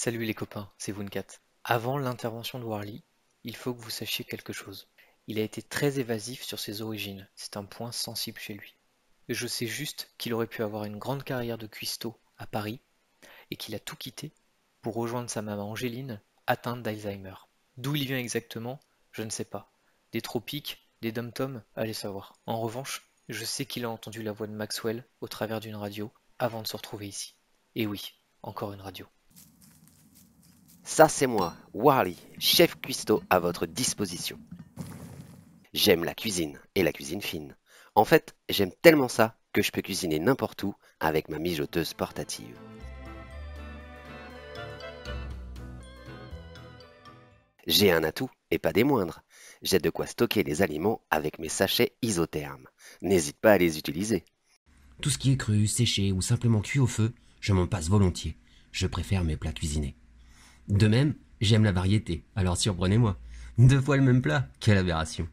Salut les copains, c'est Vuncat. Avant l'intervention de Warly, il faut que vous sachiez quelque chose. Il a été très évasif sur ses origines, c'est un point sensible chez lui. Je sais juste qu'il aurait pu avoir une grande carrière de cuistot à Paris et qu'il a tout quitté pour rejoindre sa maman Angéline, atteinte d'Alzheimer. D'où il vient exactement, je ne sais pas. Des tropiques, des dom-toms, allez savoir. En revanche, je sais qu'il a entendu la voix de Maxwell au travers d'une radio avant de se retrouver ici. Et oui, encore une radio. Ça c'est moi, Warly, chef cuistot à votre disposition. J'aime la cuisine, et la cuisine fine. En fait, j'aime tellement ça que je peux cuisiner n'importe où avec ma mijoteuse portative. J'ai un atout, et pas des moindres. J'ai de quoi stocker les aliments avec mes sachets isothermes. N'hésite pas à les utiliser. Tout ce qui est cru, séché ou simplement cuit au feu, je m'en passe volontiers. Je préfère mes plats cuisinés. De même, j'aime la variété, alors surprenez-moi. Deux fois le même plat, quelle aberration.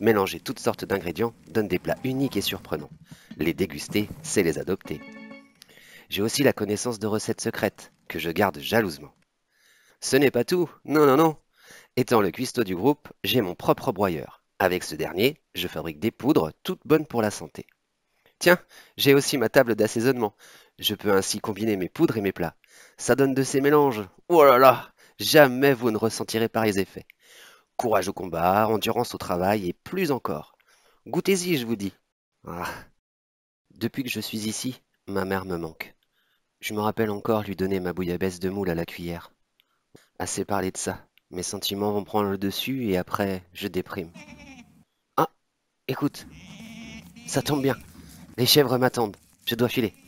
Mélanger toutes sortes d'ingrédients donne des plats uniques et surprenants. Les déguster, c'est les adopter. J'ai aussi la connaissance de recettes secrètes, que je garde jalousement. Ce n'est pas tout, non, non, non. Étant le cuistot du groupe, j'ai mon propre broyeur. Avec ce dernier, je fabrique des poudres toutes bonnes pour la santé. Tiens, j'ai aussi ma table d'assaisonnement. Je peux ainsi combiner mes poudres et mes plats. Ça donne de ces mélanges. Oh là là Jamais vous ne ressentirez pareils effets. Courage au combat, endurance au travail et plus encore. Goûtez-y, je vous dis. Ah. Depuis que je suis ici, ma mère me manque. Je me rappelle encore lui donner ma bouillabaisse de moule à la cuillère. Assez parlé de ça. Mes sentiments vont prendre le dessus et après, je déprime. Ah Écoute, ça tombe bien. Les chèvres m'attendent. Je dois filer.